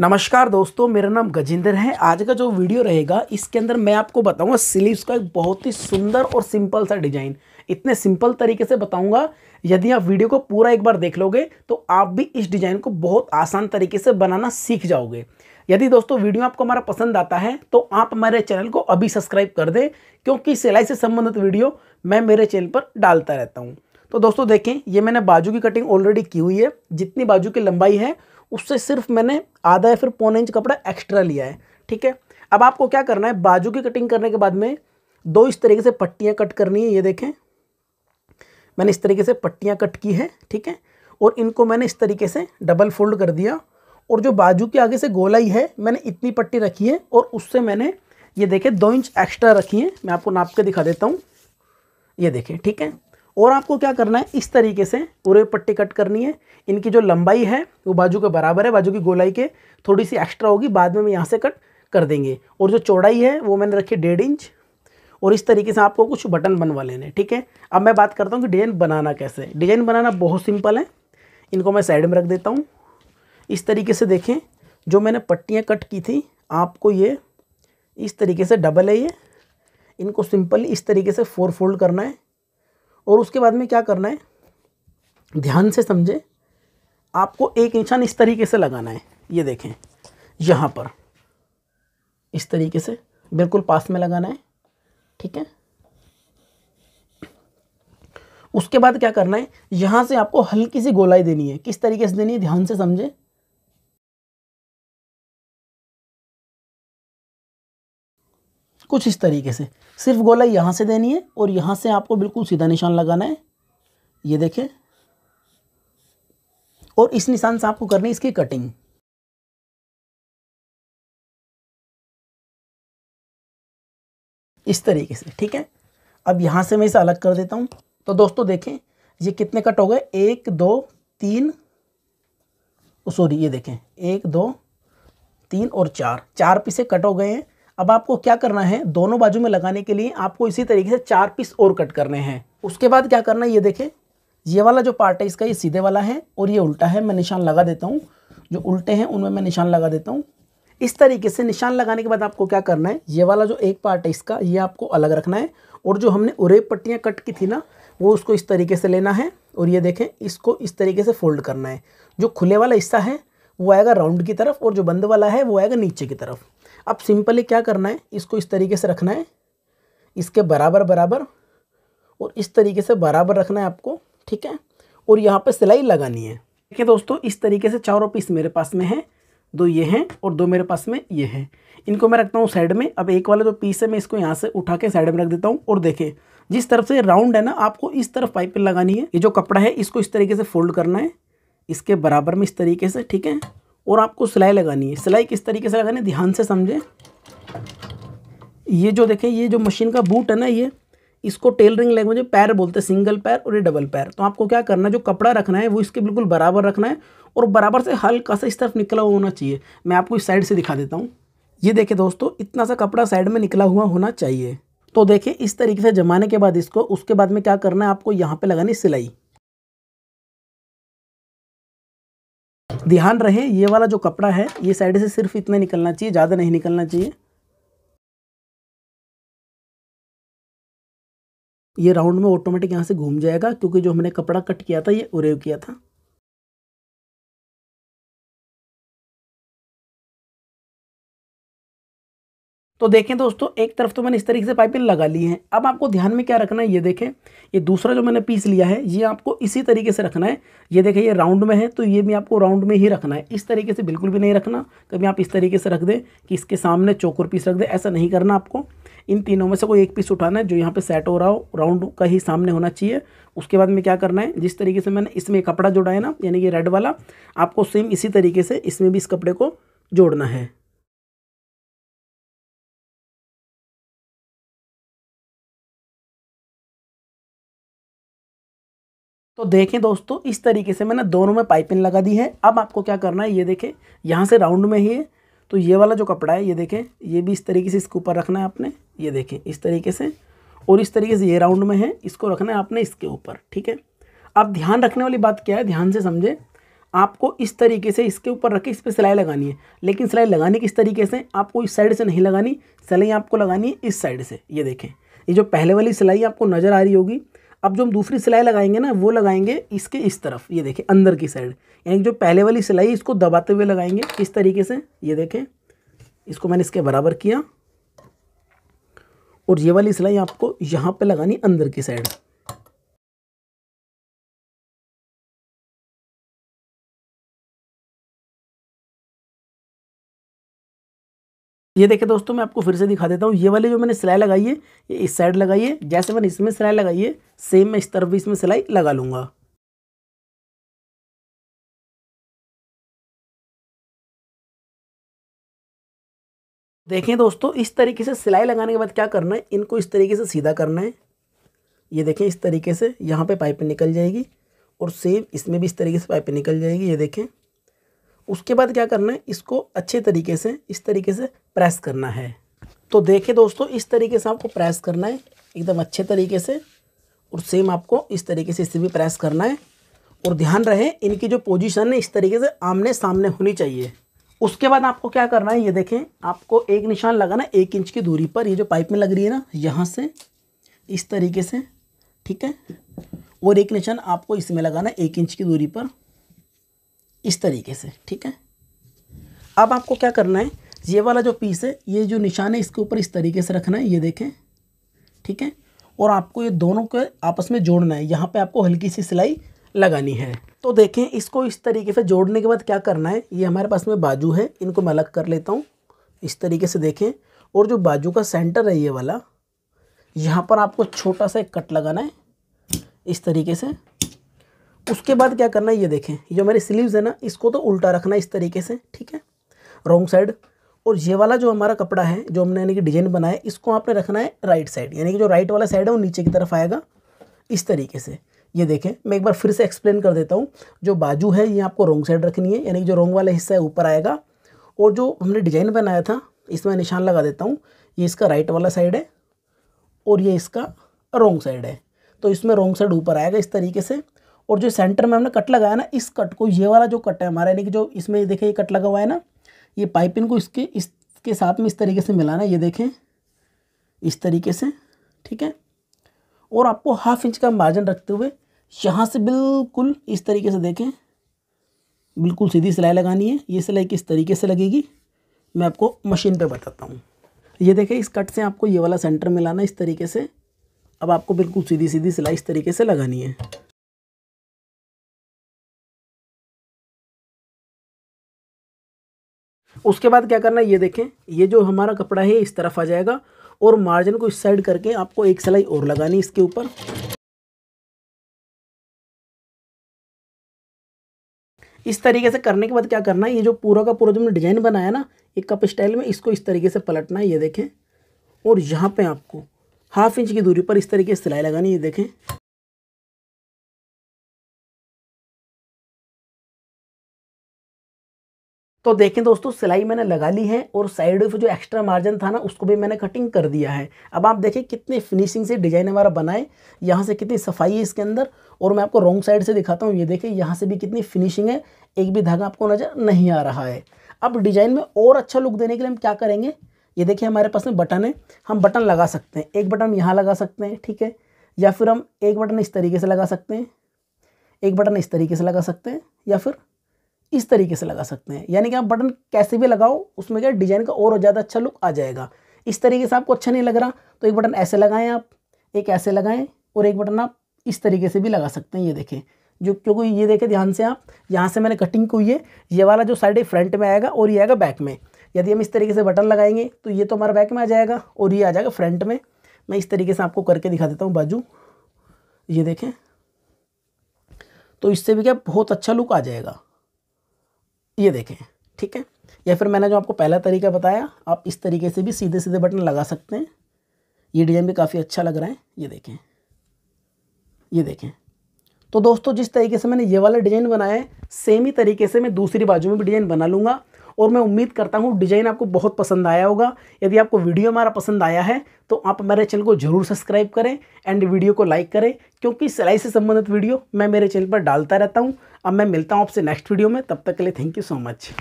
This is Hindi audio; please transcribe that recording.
नमस्कार दोस्तों मेरा नाम गजेंद्र है आज का जो वीडियो रहेगा इसके अंदर मैं आपको बताऊंगा स्लीव्स का एक बहुत ही सुंदर और सिंपल सा डिजाइन इतने सिंपल तरीके से बताऊंगा यदि आप वीडियो को पूरा एक बार देख लोगे तो आप भी इस डिजाइन को बहुत आसान तरीके से बनाना सीख जाओगे यदि दोस्तों वीडियो आपको हमारा पसंद आता है तो आप हमारे चैनल को अभी सब्सक्राइब कर दें क्योंकि सिलाई से संबंधित वीडियो मैं मेरे चैनल पर डालता रहता हूँ तो दोस्तों देखें ये मैंने बाजू की कटिंग ऑलरेडी की हुई है जितनी बाजू की लंबाई है उससे सिर्फ मैंने आधा या फिर पौने इंच कपड़ा एक्स्ट्रा लिया है ठीक है अब आपको क्या करना है बाजू की कटिंग करने के बाद में दो इस तरीके से पट्टियाँ कट करनी है ये देखें मैंने इस तरीके से पट्टियाँ कट की है ठीक है और इनको मैंने इस तरीके से डबल फोल्ड कर दिया और जो बाजू के आगे से गोलाई है मैंने इतनी पट्टी रखी है और उससे मैंने ये देखें दो इंच एक्स्ट्रा रखी है मैं आपको नाप के दिखा देता हूँ ये देखें ठीक है और आपको क्या करना है इस तरीके से पूरे पट्टी कट करनी है इनकी जो लंबाई है वो बाजू के बराबर है बाजू की गोलाई के थोड़ी सी एक्स्ट्रा होगी बाद में हम यहाँ से कट कर देंगे और जो चौड़ाई है वो मैंने रखी डेढ़ इंच और इस तरीके से आपको कुछ बटन बनवा लेने ठीक है अब मैं बात करता हूँ कि डिज़ाइन बनाना कैसे डिज़ाइन बनाना बहुत सिंपल है इनको मैं साइड में रख देता हूँ इस तरीके से देखें जो मैंने पट्टियाँ कट की थी आपको ये इस तरीके से डबल है ये इनको सिंपल इस तरीके से फोर फोल्ड करना है और उसके बाद में क्या करना है ध्यान से समझें आपको एक निशान इस तरीके से लगाना है ये देखें यहाँ पर इस तरीके से बिल्कुल पास में लगाना है ठीक है उसके बाद क्या करना है यहाँ से आपको हल्की सी गोलाई देनी है किस तरीके से देनी है ध्यान से समझें कुछ इस तरीके से सिर्फ गोलाई यहाँ से देनी है और यहाँ से आपको बिल्कुल सीधा निशान लगाना है ये देखें और इस निशान से आपको करनी इसकी कटिंग इस तरीके से ठीक है अब यहाँ से मैं इसे अलग कर देता हूँ तो दोस्तों देखें ये कितने कट हो गए एक दो तीन सॉरी ये देखें एक दो तीन और चार चार पीसे कट हो गए हैं अब आपको क्या करना है दोनों बाजू में लगाने के लिए आपको इसी तरीके से चार पीस और कट करने हैं उसके बाद क्या करना है ये देखें ये वाला जो पार्ट है इसका ये सीधे वाला है और ये उल्टा है मैं निशान लगा देता हूँ जो उल्टे हैं उनमें मैं निशान लगा देता हूँ इस तरीके से निशान लगाने के बाद आपको क्या करना है ये वाला जो एक पार्ट है इसका ये आपको अलग रखना है और जो हमने उरेब पट्टियाँ कट की थी ना वो उसको इस तरीके से लेना है और ये देखें इसको इस तरीके से फोल्ड करना है जो खुले वाला हिस्सा है वो आएगा राउंड की तरफ और जो बंद वाला है वो आएगा नीचे की तरफ अब सिंपली क्या करना है इसको इस तरीके से रखना है इसके बराबर बराबर और इस तरीके से बराबर रखना है आपको ठीक है और यहाँ पे सिलाई लगानी है ठीक है दोस्तों इस तरीके से चारों पीस मेरे पास में है दो ये हैं और दो मेरे पास में ये हैं इनको मैं रखता हूँ साइड में अब एक वाला जो पीस है मैं इसको यहाँ से उठा के साइड में रख देता हूँ और देखें जिस तरफ से राउंड है ना आपको इस तरफ पाइपिंग लगानी है ये जो कपड़ा है इसको इस तरीके से फोल्ड करना है इसके बराबर में इस तरीके से ठीक है और आपको सिलाई लगानी है सिलाई किस तरीके से लगानी है ध्यान से समझें ये जो देखें ये जो मशीन का बूट है ना ये इसको टेलरिंग लैंग्वेज में पैर बोलते हैं सिंगल पैर और ये डबल पैर तो आपको क्या करना है जो कपड़ा रखना है वो इसके बिल्कुल बराबर रखना है और बराबर से हल्का सा इस तरफ निकला हुआ होना चाहिए मैं आपको इस साइड से दिखा देता हूँ ये देखें दोस्तों इतना सा कपड़ा साइड में निकला हुआ होना चाहिए तो देखें इस तरीके से जमाने के बाद इसको उसके बाद में क्या करना है आपको यहाँ पर लगानी सिलाई ध्यान रहे ये वाला जो कपड़ा है ये साइड से सिर्फ इतना निकलना चाहिए ज़्यादा नहीं निकलना चाहिए ये राउंड में ऑटोमेटिक यहाँ से घूम जाएगा क्योंकि जो हमने कपड़ा कट किया था ये उरेव किया था तो देखें दोस्तों एक तरफ तो मैंने इस तरीके से पाइपिंग लगा ली है अब आपको ध्यान में क्या रखना है ये देखें ये दूसरा जो मैंने पीस लिया है ये आपको इसी तरीके से रखना है ये देखें ये राउंड में है तो ये भी आपको राउंड में ही रखना है इस तरीके से बिल्कुल भी नहीं रखना कभी आप इस तरीके से रख दें कि इसके सामने चौकोर पीस रख दें ऐसा नहीं करना आपको इन तीनों में से कोई एक पीस उठाना है जो यहाँ पर सेट हो रहा हो राउंड का ही सामने होना चाहिए उसके बाद में क्या करना है जिस तरीके से मैंने इसमें कपड़ा जोड़ा है ना यानी कि रेड वाला आपको सेम इसी तरीके से इसमें भी इस कपड़े को जोड़ना है तो देखें दोस्तों इस तरीके से मैंने दोनों में पाइपिंग लगा दी है अब आपको क्या करना है ये देखें यहाँ से राउंड में ही है तो ये वाला जो कपड़ा है ये देखें ये भी इस तरीके से इसके ऊपर रखना है आपने ये देखें इस तरीके से और इस तरीके से ये राउंड में है इसको रखना है आपने इसके ऊपर ठीक है अब ध्यान रखने वाली बात क्या है ध्यान से समझें आपको इस तरीके से इसके ऊपर रख के इस पर सिलाई लगानी है लेकिन सिलाई की किस तरीके से आपको इस साइड से नहीं लगानी सिलाई आपको लगानी है इस साइड से ये देखें ये जो पहले वाली सिलाई आपको नज़र आ रही होगी अब जो हम दूसरी सिलाई लगाएंगे ना वो लगाएंगे इसके इस तरफ ये देखें अंदर की साइड यानी जो पहले वाली सिलाई इसको दबाते हुए लगाएंगे इस तरीके से ये देखें इसको मैंने इसके बराबर किया और ये वाली सिलाई आपको यहाँ पे लगानी अंदर की साइड ये देखिए दोस्तों मैं आपको फिर से दिखा देता हूँ ये वाली जो मैंने सिलाई लगाई है ये इस साइड लगाई है जैसे मैंने इसमें सिलाई लगाई है सेम मैं इस तरफ भी इसमें सिलाई लगा लूँगा देखें दोस्तों इस तरीके से सिलाई लगाने के बाद क्या करना है इनको इस तरीके से सीधा करना है ये देखें इस तरीके से यहाँ पे पाइपें निकल जाएगी और सेम इसमें भी इस तरीके से पाइपें निकल जाएगी ये देखें उसके बाद क्या करना है इसको अच्छे तरीके से इस तरीके से प्रेस करना है तो देखिए दोस्तों इस तरीके से आपको प्रेस करना है एकदम अच्छे तरीके से और सेम आपको इस तरीके से इसे भी प्रेस करना है और ध्यान रहे इनकी जो पोजीशन है इस तरीके से आमने सामने होनी चाहिए उसके बाद आपको क्या करना है ये देखें आपको एक निशान लगाना है एक इंच की दूरी पर ये जो पाइप में लग रही है ना यहाँ से इस तरीके से ठीक है और एक निशान आपको इसमें लगाना है एक इंच की दूरी पर इस तरीके से ठीक है अब आपको क्या करना है ये वाला जो पीस है ये जो निशान है इसके ऊपर इस तरीके से रखना है ये देखें ठीक है और आपको ये दोनों को आपस में जोड़ना है यहाँ पे आपको हल्की सी सिलाई लगानी है तो देखें इसको इस तरीके से जोड़ने के बाद क्या करना है ये हमारे पास में बाजू है इनको मैं अलग कर लेता हूँ इस तरीके से देखें और जो बाजू का सेंटर है ये वाला यहाँ पर आपको छोटा सा एक कट लगाना है इस तरीके से उसके बाद क्या करना है ये देखें जो मेरे स्लीव्स है ना इसको तो उल्टा रखना इस तरीके से ठीक है रॉन्ग साइड और ये वाला जो हमारा कपड़ा है जो हमने यानी कि डिजाइन बनाया है इसको आपने रखना है राइट साइड यानी कि जो राइट वाला साइड है वो नीचे की तरफ आएगा इस तरीके से ये देखें मैं एक बार फिर से एक्सप्लेन कर देता हूँ जो बाजू है ये आपको रोंग साइड रखनी है यानी कि जो रोंग वाला हिस्सा है ऊपर आएगा और जो हमने डिजाइन बनाया था इसमें निशान लगा देता हूँ ये इसका राइट वाला साइड है और ये इसका रोंग साइड है तो इसमें रोंग साइड ऊपर आएगा इस तरीके से और जो सेंटर में हमने कट लगाया ना इस कट को ये वाला जो कट है हमारा यानी कि जो इसमें देखें ये कट लगा हुआ है ना ये पाइपिंग को इसके इसके साथ में इस तरीके से मिलाना ये देखें इस तरीके से ठीक है और आपको हाफ इंच का मार्जिन रखते हुए यहाँ से बिल्कुल इस तरीके से देखें बिल्कुल सीधी सिलाई लगानी है ये सिलाई किस तरीके से लगेगी मैं आपको मशीन पे बताता हूँ ये देखें इस कट से आपको ये वाला सेंटर मिलाना इस तरीके से अब आपको बिल्कुल सीधी सीधी सिलाई इस तरीके से लगानी है उसके बाद क्या करना है ये देखें ये जो हमारा कपड़ा है इस तरफ आ जाएगा और मार्जिन को इस साइड करके आपको एक सिलाई और लगानी इसके ऊपर इस तरीके से करने के बाद क्या करना है ये जो पूरा का पूरा जो डिजाइन बनाया ना एक कप स्टाइल में इसको इस तरीके से पलटना है ये देखें और यहाँ पे आपको हाफ इंच की दूरी पर इस तरीके से सिलाई लगानी ये देखें तो देखें दोस्तों सिलाई मैंने लगा ली है और साइड पर जो एक्स्ट्रा मार्जिन था ना उसको भी मैंने कटिंग कर दिया है अब आप देखें कितने फिनिशिंग से डिजाइन हमारा बनाए यहाँ से कितनी सफाई है इसके अंदर और मैं आपको रॉन्ग साइड से दिखाता हूँ ये देखिए यहाँ से भी कितनी फिनिशिंग है एक भी धागा आपको नज़र नहीं आ रहा है अब डिजाइन में और अच्छा लुक देने के लिए हम क्या करेंगे ये देखिए हमारे पास में बटन है हम बटन लगा सकते हैं एक बटन यहाँ लगा सकते हैं ठीक है या फिर हम एक बटन इस तरीके से लगा सकते हैं एक बटन इस तरीके से लगा सकते हैं या फिर इस तरीके से लगा सकते हैं यानी कि आप बटन कैसे भी लगाओ उसमें क्या डिज़ाइन का और ज़्यादा अच्छा लुक आ जाएगा इस तरीके से आपको अच्छा नहीं लग रहा तो एक बटन ऐसे लगाएं आप एक ऐसे लगाएं और एक बटन आप इस तरीके से भी लगा सकते हैं ये देखें जो क्योंकि ये देखें ध्यान से आप यहाँ से मैंने कटिंग की है ये वाला जो साइड है फ्रंट में आएगा और ये आएगा बैक में यदि हम इस तरीके से बटन लगाएंगे तो ये तो हमारा बैक में आ जाएगा और ये आ जाएगा फ्रंट में मैं इस तरीके से आपको करके दिखा देता हूँ बाजू ये देखें तो इससे भी क्या बहुत अच्छा लुक आ जाएगा ये देखें ठीक है या फिर मैंने जो आपको पहला तरीका बताया आप इस तरीके से भी सीधे सीधे बटन लगा सकते हैं ये डिज़ाइन भी काफ़ी अच्छा लग रहा है ये देखें ये देखें तो दोस्तों जिस तरीके से मैंने ये वाला डिज़ाइन बनाया है सेम ही तरीके से मैं दूसरी बाजू में भी डिज़ाइन बना लूँगा और मैं उम्मीद करता हूँ डिज़ाइन आपको बहुत पसंद आया होगा यदि आपको वीडियो हमारा पसंद आया है तो आप हमारे चैनल को जरूर सब्सक्राइब करें एंड वीडियो को लाइक करें क्योंकि सिलाई से संबंधित वीडियो मैं मेरे चैनल पर डालता रहता हूँ अब मैं मिलता हूँ आपसे नेक्स्ट वीडियो में तब तक के लिए थैंक यू सो मच